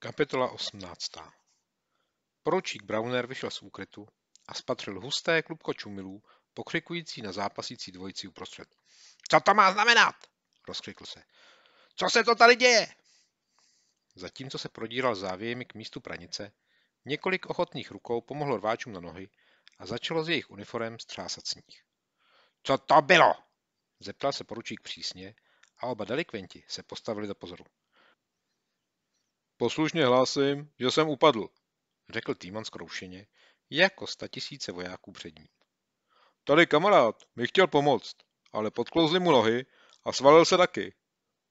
Kapitola 18. Poručík Brauner vyšel z úkrytu a spatřil husté klubko čumilů, pokřikující na zápasící dvojici uprostřed. Co to má znamenat? rozkřikl se. Co se to tady děje? Zatímco se prodíral závějemi k místu pranice, několik ochotných rukou pomohlo rváčům na nohy a začalo z jejich uniform střásat sníh. Co to bylo? zeptal se poručík přísně a oba delikventi se postavili do pozoru. Poslušně hlásím, že jsem upadl, řekl Týman zkroušeně, jako sta tisíce vojáků před ním. Tady kamarád mi chtěl pomoct, ale podklouzli mu nohy a svalil se taky.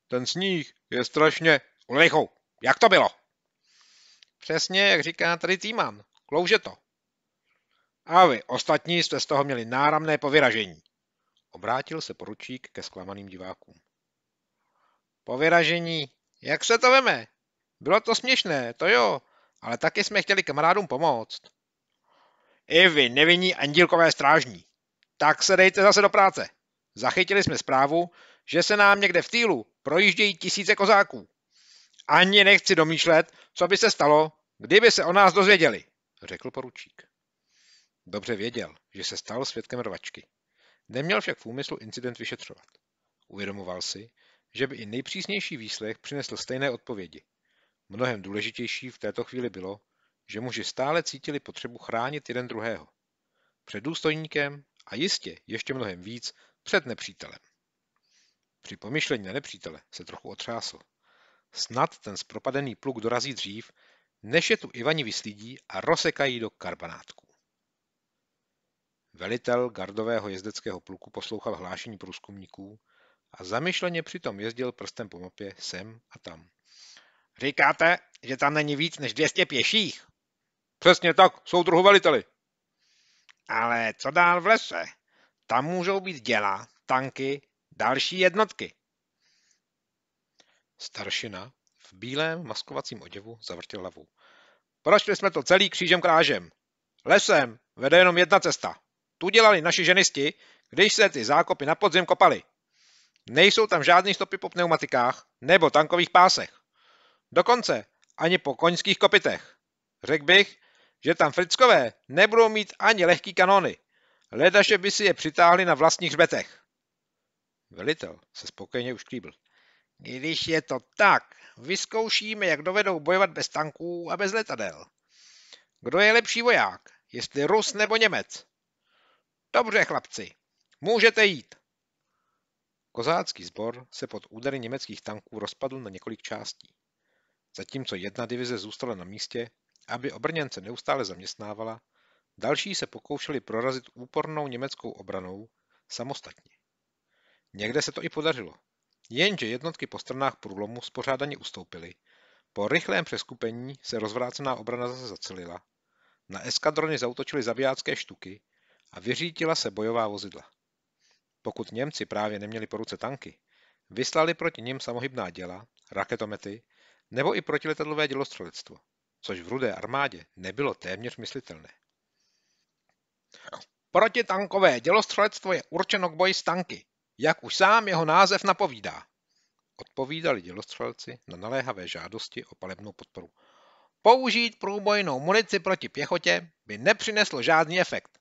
Ten sníh je strašně... Ulrichu, jak to bylo? Přesně, jak říká tady Týman. Klouže to. A vy, ostatní jste z toho měli náramné povyražení. Obrátil se poručík ke zklamaným divákům. Povyražení, jak se to veme? Bylo to směšné, to jo, ale taky jsme chtěli kamarádům pomoct. I vy, nevinní andílkové strážní. Tak se dejte zase do práce. Zachytili jsme zprávu, že se nám někde v týlu projíždějí tisíce kozáků. Ani nechci domýšlet, co by se stalo, kdyby se o nás dozvěděli, řekl poručík. Dobře věděl, že se stal svědkem rvačky. Neměl však v úmyslu incident vyšetřovat. Uvědomoval si, že by i nejpřísnější výslech přinesl stejné odpovědi. Mnohem důležitější v této chvíli bylo, že muži stále cítili potřebu chránit jeden druhého. Před důstojníkem a jistě ještě mnohem víc před nepřítelem. Při pomyšlení na nepřítele se trochu otřásl. Snad ten zpropadený pluk dorazí dřív, než je tu Ivani vyslídí a rozsekají do karbanátku. Velitel gardového jezdeckého pluku poslouchal hlášení průzkumníků a zamyšleně přitom jezdil prstem po mapě sem a tam. Říkáte, že tam není víc než 200 pěších? Přesně tak, jsou druhu veliteli. Ale co dál v lese? Tam můžou být děla, tanky, další jednotky. Staršina v bílém maskovacím oděvu zavrtil hlavou. Prošli jsme to celý křížem krážem. Lesem vede jenom jedna cesta. Tu dělali naši ženisti, když se ty zákopy na podzim kopaly. Nejsou tam žádné stopy po pneumatikách nebo tankových pásech. Dokonce ani po koňských kopitech. Řekl bych, že tam frickové nebudou mít ani lehký kanony. Ledaže by si je přitáhli na vlastních hřbetech. Velitel se spokojeně klíbl. Když je to tak, vyzkoušíme, jak dovedou bojovat bez tanků a bez letadel. Kdo je lepší voják, jestli Rus nebo Němec? Dobře, chlapci, můžete jít. Kozácký sbor se pod údery německých tanků rozpadl na několik částí. Zatímco jedna divize zůstala na místě, aby obrněnce neustále zaměstnávala, další se pokoušeli prorazit úpornou německou obranou samostatně. Někde se to i podařilo, jenže jednotky po stranách průlomu spořádaně ustoupily, po rychlém přeskupení se rozvrácená obrana zase zacelila, na eskadrony zautočily zabijácké štuky a vyřítila se bojová vozidla. Pokud Němci právě neměli po ruce tanky, vyslali proti nim samohybná děla, raketomety nebo i protiletadlové dělostřelectvo, což v rudé armádě nebylo téměř myslitelné. Protitankové dělostřelectvo je určeno k boji s tanky, jak už sám jeho název napovídá, odpovídali dělostřelci na naléhavé žádosti o palebnou podporu. Použít průbojnou munici proti pěchotě by nepřineslo žádný efekt.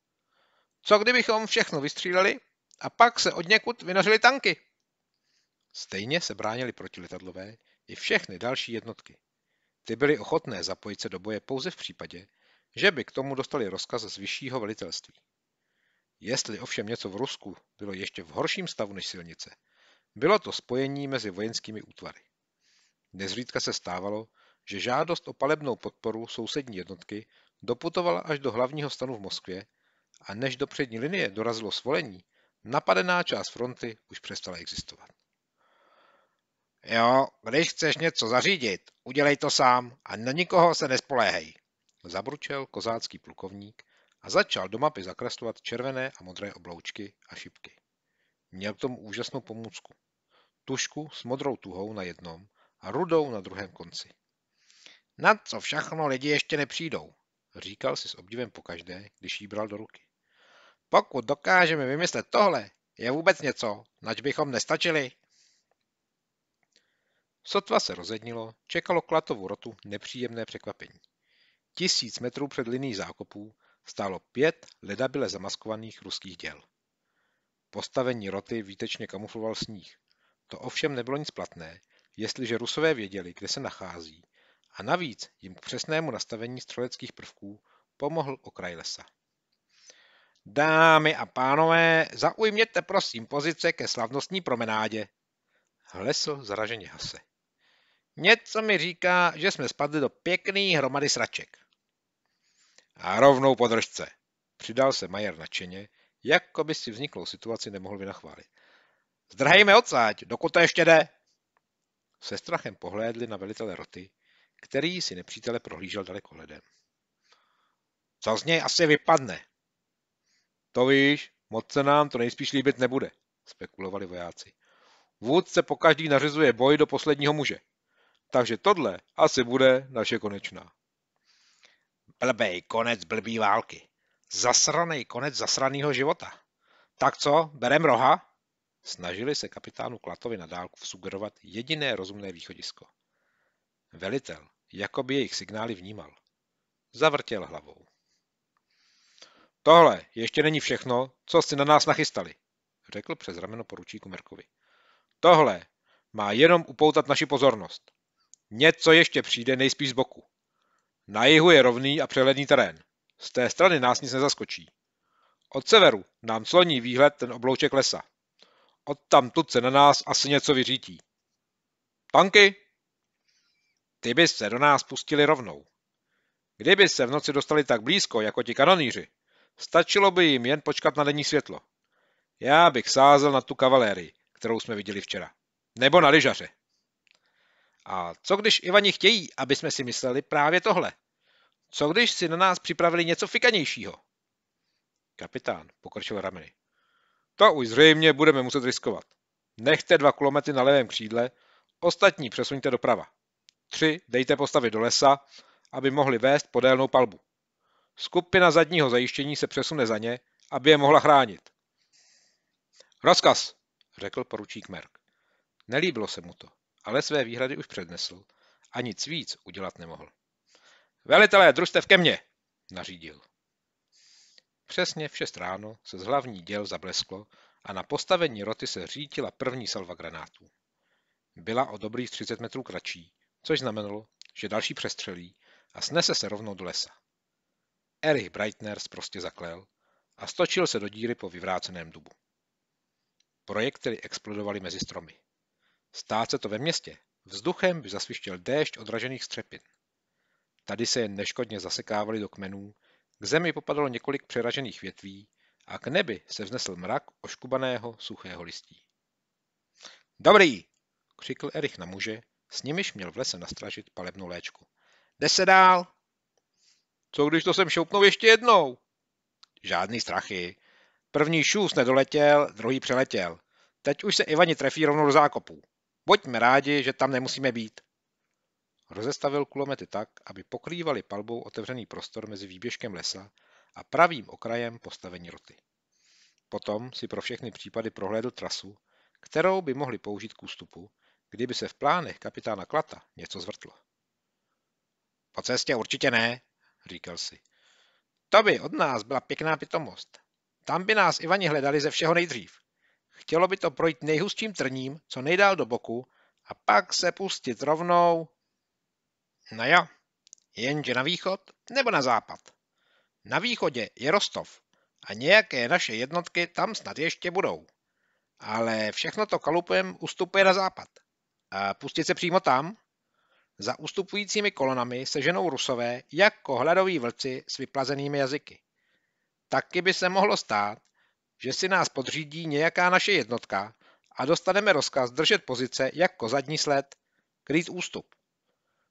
Co kdybychom všechno vystříleli a pak se od někud vynořili tanky? Stejně se bránili protiletadlové, i všechny další jednotky. Ty byly ochotné zapojit se do boje pouze v případě, že by k tomu dostali rozkaz z vyššího velitelství. Jestli ovšem něco v Rusku bylo ještě v horším stavu než silnice, bylo to spojení mezi vojenskými útvary. Nezřídka se stávalo, že žádost o palebnou podporu sousední jednotky doputovala až do hlavního stanu v Moskvě a než do přední linie dorazilo svolení, napadená část fronty už přestala existovat. Jo, když chceš něco zařídit, udělej to sám a na nikoho se nespoléhej. Zabručel kozácký plukovník a začal do mapy zakreslovat červené a modré obloučky a šipky. Měl k tomu úžasnou pomůcku. Tušku s modrou tuhou na jednom a rudou na druhém konci. Na co všechno lidi ještě nepřijdou, říkal si s obdivem pokaždé, když jí bral do ruky. Pokud dokážeme vymyslet tohle, je vůbec něco, nač bychom nestačili. Sotva se rozednilo, čekalo Klatovu rotu nepříjemné překvapení. Tisíc metrů před liní zákopů stálo pět ledabile zamaskovaných ruských děl. Postavení roty výtečně kamufloval sníh. To ovšem nebylo nic platné, jestliže rusové věděli, kde se nachází, a navíc jim k přesnému nastavení střeleckých prvků pomohl okraj lesa. Dámy a pánové, zaujměte prosím pozice ke slavnostní promenádě, hlesl zraženě Hase. Něco mi říká, že jsme spadli do pěkný hromady sraček. A rovnou podržce, přidal se Majer nadšeně, jako by si vzniklou situaci nemohl vynachválit. Zdrhejme odsáď, dokud to ještě jde. Se strachem pohlédli na velitele roty, který si nepřítele prohlížel daleko ledem. Co z něj asi vypadne? To víš, moc se nám to nejspíš líbit nebude, spekulovali vojáci. Vůdce každý nařizuje boj do posledního muže. Takže tohle asi bude naše konečná. Blbej konec blbý války. Zasranej konec zasraného života. Tak co, berem roha? Snažili se kapitánu Klatovi na dálku sugerovat jediné rozumné východisko. Velitel, jako by jejich signály vnímal. Zavrtěl hlavou. Tohle ještě není všechno, co si na nás nachystali, řekl přes rameno poručíku Merkovi. Tohle má jenom upoutat naši pozornost. Něco ještě přijde nejspíš z boku. Na jihu je rovný a přehledný terén. Z té strany nás nic nezaskočí. Od severu nám sloní výhled ten oblouček lesa. Od tamtud se na nás asi něco vyřítí. Tanky! Ty by se do nás pustili rovnou. Kdyby se v noci dostali tak blízko, jako ti kanoníři, stačilo by jim jen počkat na denní světlo. Já bych sázel na tu kavalérii, kterou jsme viděli včera. Nebo na lyžaře. A co když Ivani chtějí, aby jsme si mysleli právě tohle? Co když si na nás připravili něco fikanějšího? Kapitán pokrčil rameny. To už zřejmě budeme muset riskovat. Nechte dva kilometry na levém křídle, ostatní přesuňte doprava. Tři dejte postavit do lesa, aby mohli vést podélnou palbu. Skupina zadního zajištění se přesune za ně, aby je mohla chránit. Rozkaz, řekl poručík Merk. Nelíbilo se mu to ale své výhrady už přednesl a nic víc udělat nemohl. Velitelé družstev ke mně, nařídil. Přesně v šest ráno se z hlavní děl zablesklo a na postavení roty se řítila první salva granátů. Byla o dobrých 30 metrů kratší, což znamenalo, že další přestřelí a snese se rovnou do lesa. Erich Breitner prostě zaklel a stočil se do díry po vyvráceném dubu. Projekty explodovaly mezi stromy. Stát se to ve městě. Vzduchem by zasvištěl déšť odražených střepin. Tady se jen neškodně zasekávali do kmenů, k zemi popadalo několik přeražených větví a k nebi se vznesl mrak oškubaného suchého listí. Dobrý, křikl Erich na muže, s nimiž měl v lese nastražit palebnou léčku. Jde se dál! Co když to sem šoupnou ještě jednou? Žádný strachy. První šus nedoletěl, druhý přeletěl. Teď už se Ivani trefí rovnou do zákopů. Buďme rádi, že tam nemusíme být. Rozestavil kulomety tak, aby pokrývali palbou otevřený prostor mezi výběžkem lesa a pravým okrajem postavení roty. Potom si pro všechny případy prohlédl trasu, kterou by mohli použít k ústupu, kdyby se v plánech kapitána Klata něco zvrtlo. Po cestě určitě ne, říkal si. To by od nás byla pěkná pitomost. Tam by nás Ivani hledali ze všeho nejdřív. Chtělo by to projít nejhustším trním, co nejdál do boku, a pak se pustit rovnou... No jo, jenže na východ nebo na západ. Na východě je Rostov a nějaké naše jednotky tam snad ještě budou. Ale všechno to kalupem ustupuje na západ. A pustit se přímo tam? Za ustupujícími kolonami se ženou rusové jako hladoví vlci s vyplazenými jazyky. Taky by se mohlo stát, že si nás podřídí nějaká naše jednotka a dostaneme rozkaz držet pozice jako zadní sled, kryt ústup.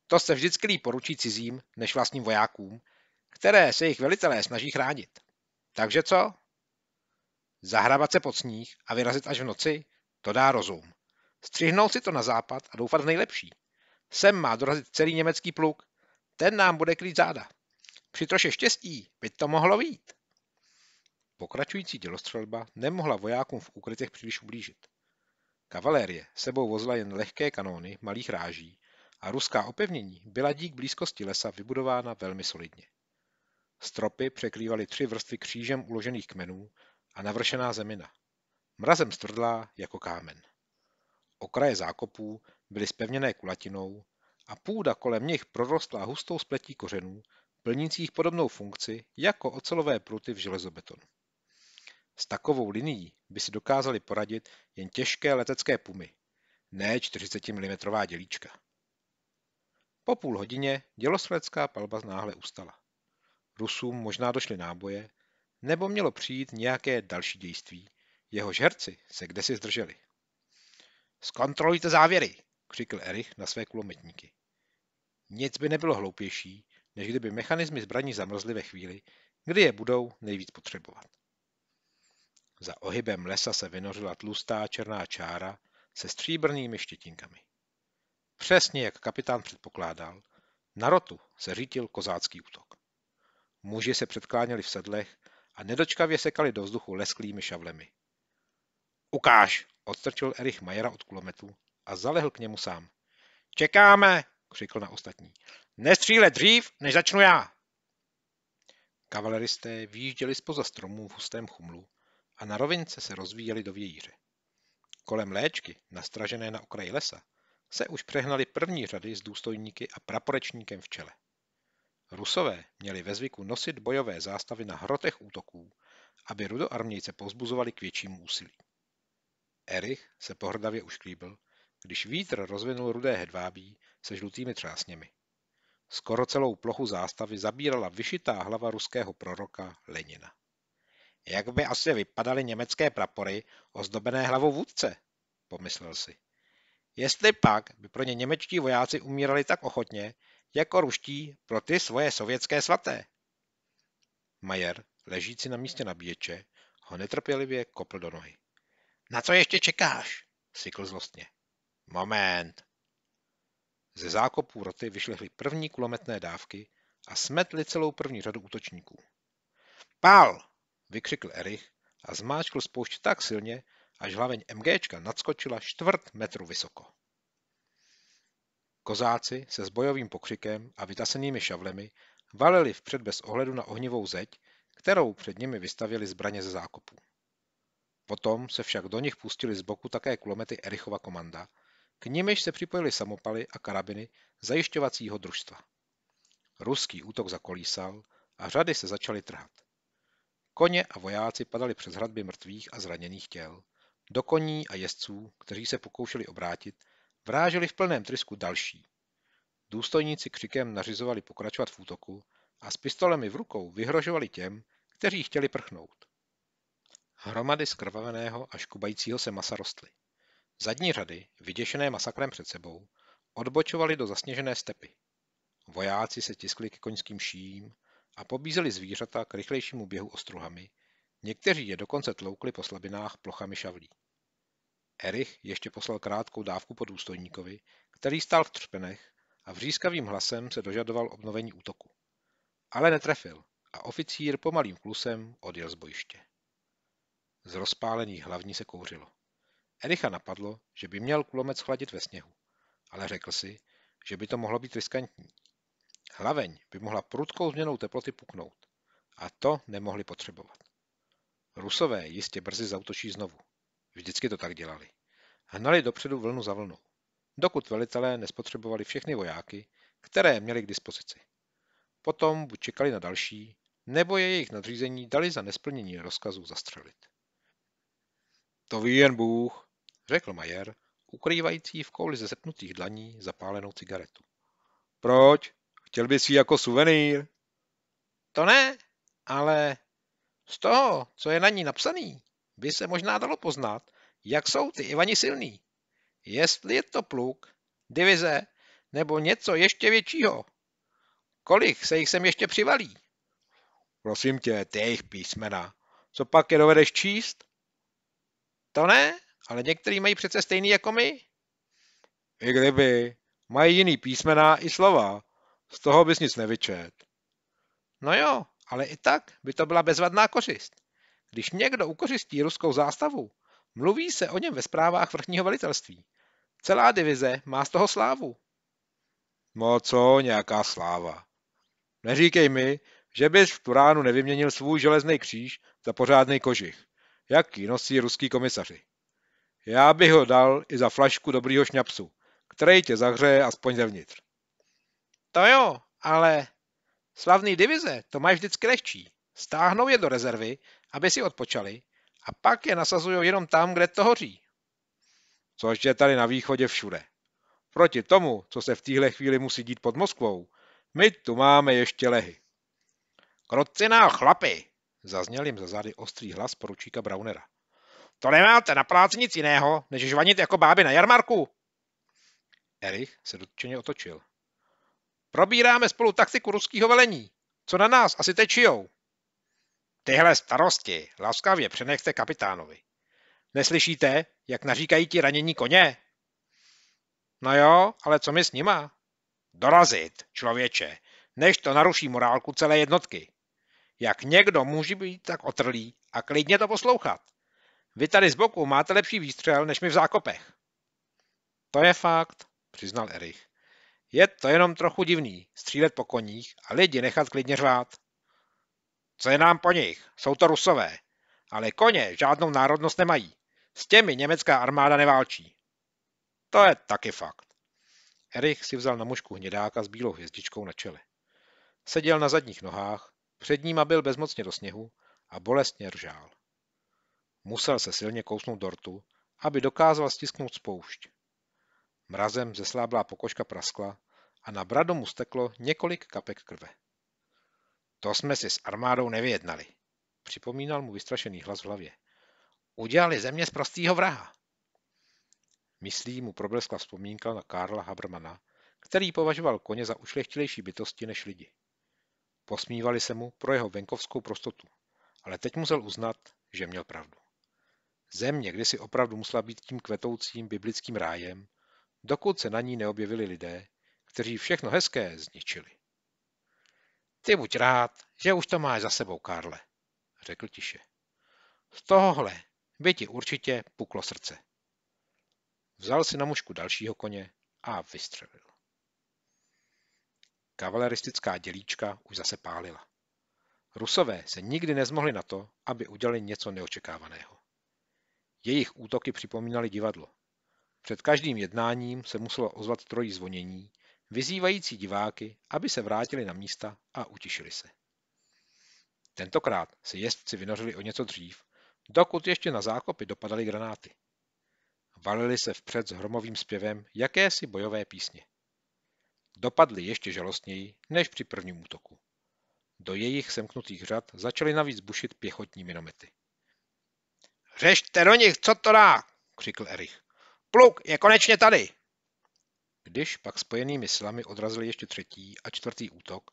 To se vždycky líp poručí cizím než vlastním vojákům, které se jejich velitelé snaží chránit. Takže co? Zahrabat se pod sníh a vyrazit až v noci? To dá rozum. Střihnout si to na západ a doufat v nejlepší. Sem má dorazit celý německý pluk. Ten nám bude krýt záda. Při troše štěstí by to mohlo být. Pokračující dělostřelba nemohla vojákům v úkrytech příliš ublížit. Kavalérie sebou vozila jen lehké kanóny malých ráží a ruská opevnění byla dík blízkosti lesa vybudována velmi solidně. Stropy překrývaly tři vrstvy křížem uložených kmenů a navršená zemina. Mrazem stvrdlá jako kámen. Okraje zákopů byly spevněné kulatinou a půda kolem nich prorostla hustou spletí kořenů, plnících podobnou funkci jako ocelové pruty v železobetonu. S takovou linií by si dokázali poradit jen těžké letecké pumy, ne 40 mm dělíčka. Po půl hodině dělostřelecká palba náhle ustala. Rusům možná došly náboje, nebo mělo přijít nějaké další dějství, Jeho žerci se kdesi zdrželi. Zkontrolujte závěry, křikl Erich na své kulometníky. Nic by nebylo hloupější, než kdyby mechanismy zbraní zamrzly ve chvíli, kdy je budou nejvíc potřebovat. Za ohybem lesa se vynořila tlustá černá čára se stříbrnými štětinkami. Přesně jak kapitán předpokládal, na rotu se řítil kozácký útok. Muži se předkláněli v sedlech a nedočkavě sekali do vzduchu lesklými šavlemi. Ukáž! odstrčil Erich Majera od kulometu a zalehl k němu sám. Čekáme! křikl na ostatní. Nestříle dřív, než začnu já! Kavaleristé výjížděli spoza stromů v hustém chumlu a na rovince se rozvíjely do vějíře. Kolem léčky, nastražené na okraji lesa, se už přehnali první řady s důstojníky a praporečníkem v čele. Rusové měli ve zvyku nosit bojové zástavy na hrotech útoků, aby rudoarmějce pozbuzovali k většímu úsilí. Erich se pohrdavě klíbil, když vítr rozvinul rudé hedvábí se žlutými třásněmi. Skoro celou plochu zástavy zabírala vyšitá hlava ruského proroka Lenina. Jak by asi vypadaly německé prapory ozdobené hlavou vůdce? pomyslel si. pak by pro ně němečtí vojáci umírali tak ochotně, jako ruští pro ty svoje sovětské svaté. Majer, ležící na místě nabíječe, ho netrpělivě kopl do nohy. Na co ještě čekáš? sykl zlostně. Moment. Ze zákopů roty vyšlehly první kulometné dávky a smetly celou první řadu útočníků. Pál! vykřikl Erich a zmáčkl spoušť tak silně, až hlaveň MGčka nadskočila čtvrt metru vysoko. Kozáci se s bojovým pokřikem a vytasenými šavlemi valili vpřed bez ohledu na ohnivou zeď, kterou před nimi vystavili zbraně ze zákopů. Potom se však do nich pustili z boku také kulomety Erichova komanda, k nimiž se připojili samopaly a karabiny zajišťovacího družstva. Ruský útok zakolísal a řady se začaly trhat. Koně a vojáci padali přes hradby mrtvých a zraněných těl. Do koní a jezdců, kteří se pokoušeli obrátit, vráželi v plném trysku další. Důstojníci křikem nařizovali pokračovat v útoku a s pistolemi v rukou vyhrožovali těm, kteří chtěli prchnout. Hromady skrvaveného a škubajícího se masa rostly. Zadní řady, vyděšené masakrem před sebou, odbočovaly do zasněžené stepy. Vojáci se tiskli k koňským ším, a pobízeli zvířata k rychlejšímu běhu ostruhami, někteří je dokonce tloukli po slabinách plochami šavlí. Erich ještě poslal krátkou dávku pod důstojníkovi, který stál v třpenech a vřískavým hlasem se dožadoval obnovení útoku. Ale netrefil a oficír pomalým klusem odjel z bojiště. Z rozpálených hlavní se kouřilo. Ericha napadlo, že by měl kulomec schladit ve sněhu, ale řekl si, že by to mohlo být riskantní Hlaveň by mohla prudkou změnou teploty puknout. A to nemohli potřebovat. Rusové jistě brzy zautočí znovu. Vždycky to tak dělali. Hnali dopředu vlnu za vlnou, dokud velitelé nespotřebovali všechny vojáky, které měli k dispozici. Potom buď čekali na další, nebo je jejich nadřízení dali za nesplnění rozkazů zastřelit. To ví jen Bůh, řekl Majer, ukrývající v kouli ze zepnutých dlaní zapálenou cigaretu. Proč? Chtěl bys ji jako suvenýr? To ne, ale z toho, co je na ní napsaný, by se možná dalo poznat, jak jsou ty Ivani silní. Jestli je to pluk, divize nebo něco ještě většího. Kolik se jich sem ještě přivalí? Prosím tě, ty jejich písmena. Co pak je dovedeš číst? To ne, ale některý mají přece stejný jako my. I kdyby, mají jiný písmena i slova, z toho bys nic nevyčet. No jo, ale i tak by to byla bezvadná kořist. Když někdo ukořistí ruskou zástavu, mluví se o něm ve zprávách vrchního velitelství. Celá divize má z toho slávu. No co, nějaká sláva. Neříkej mi, že bys v Turánu nevyměnil svůj železný kříž za pořádný kožich, jaký nosí ruský komisaři. Já bych ho dal i za flašku dobrýho šňapsu, který tě zahřeje aspoň zevnitř. To jo, ale slavný divize to mají vždycky lehčí. Stáhnou je do rezervy, aby si odpočali, a pak je nasazují jenom tam, kde to hoří. Což je tady na východě všude. Proti tomu, co se v téhle chvíli musí dít pod Moskvou, my tu máme ještě lehy. Krocina, chlapi! Zazněl jim za zády ostrý hlas poručíka Braunera. To nemáte na práci nic jiného, než žvanit jako báby na jarmarku. Erich se dotčeně otočil. Probíráme spolu taktiku ruského velení. Co na nás asi tečijou? Tyhle starosti laskavě přenechte kapitánovi. Neslyšíte, jak naříkají ti ranění koně? No jo, ale co mi s nima? Dorazit, člověče, než to naruší morálku celé jednotky. Jak někdo může být tak otrlý a klidně to poslouchat? Vy tady z boku máte lepší výstřel než my v zákopech. To je fakt, přiznal Erich. Je to jenom trochu divný, střílet po koních a lidi nechat klidně řvát. Co je nám po nich? Jsou to rusové. Ale koně žádnou národnost nemají. S těmi německá armáda neválčí. To je taky fakt. Erich si vzal na mušku hnědáka s bílou hvězdičkou na čele. Seděl na zadních nohách, před ním byl bezmocně do sněhu a bolestně ržál. Musel se silně kousnout dortu, aby dokázal stisknout spoušť. Mrazem zesláblá pokožka praskla a na bradu mu steklo několik kapek krve. To jsme si s armádou nevyjednali, připomínal mu vystrašený hlas v hlavě. Udělali země z prostýho vraha. Myslí mu probleskla vzpomínka na Karla Habermana, který považoval koně za ušlechtilejší bytosti než lidi. Posmívali se mu pro jeho venkovskou prostotu, ale teď musel uznat, že měl pravdu. Země kdysi opravdu musela být tím kvetoucím biblickým rájem, dokud se na ní neobjevili lidé, kteří všechno hezké zničili. Ty buď rád, že už to máš za sebou, Karle, řekl tiše. Z tohohle by ti určitě puklo srdce. Vzal si na mušku dalšího koně a vystřelil. Kavaleristická dělíčka už zase pálila. Rusové se nikdy nezmohli na to, aby udělali něco neočekávaného. Jejich útoky připomínaly divadlo. Před každým jednáním se muselo ozvat trojí zvonění, vyzývající diváky, aby se vrátili na místa a utišili se. Tentokrát se jezdci vynořili o něco dřív, dokud ještě na zákopy dopadaly granáty. Valili se vpřed s hromovým zpěvem jakési bojové písně. Dopadli ještě žalostněji než při prvním útoku. Do jejich semknutých řad začaly navíc bušit pěchotní minomety. Řešte do nich, co to dá, křikl Erich. Pluk je konečně tady. Když pak spojenými silami odrazili ještě třetí a čtvrtý útok,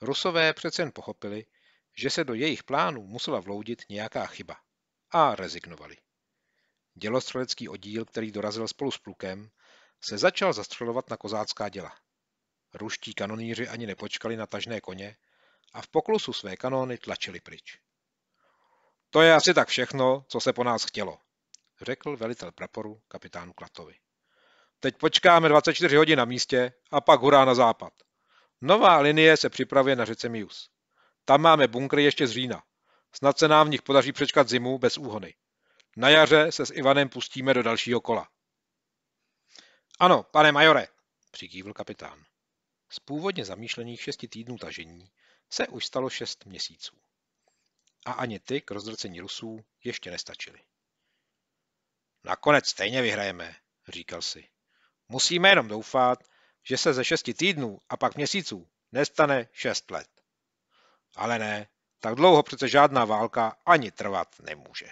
Rusové přece jen pochopili, že se do jejich plánů musela vloudit nějaká chyba a rezignovali. Dělostřelecký oddíl, který dorazil spolu s plukem, se začal zastřelovat na kozácká děla. Ruští kanoníři ani nepočkali na tažné koně a v poklusu své kanóny tlačili pryč. To je asi tak všechno, co se po nás chtělo, řekl velitel praporu kapitánu Klatovi. Teď počkáme 24 hodin na místě a pak hurá na západ. Nová linie se připravuje na řece Mius. Tam máme bunkry ještě z října. Snad se nám v nich podaří přečkat zimu bez úhony. Na jaře se s Ivanem pustíme do dalšího kola. Ano, pane majore, přikývl kapitán. Z původně zamýšlených šesti týdnů tažení se už stalo šest měsíců. A ani ty k rozdrcení Rusů ještě nestačily. Nakonec stejně vyhrajeme, říkal si. Musíme jenom doufat, že se ze šesti týdnů a pak měsíců nestane šest let. Ale ne, tak dlouho přece žádná válka ani trvat nemůže.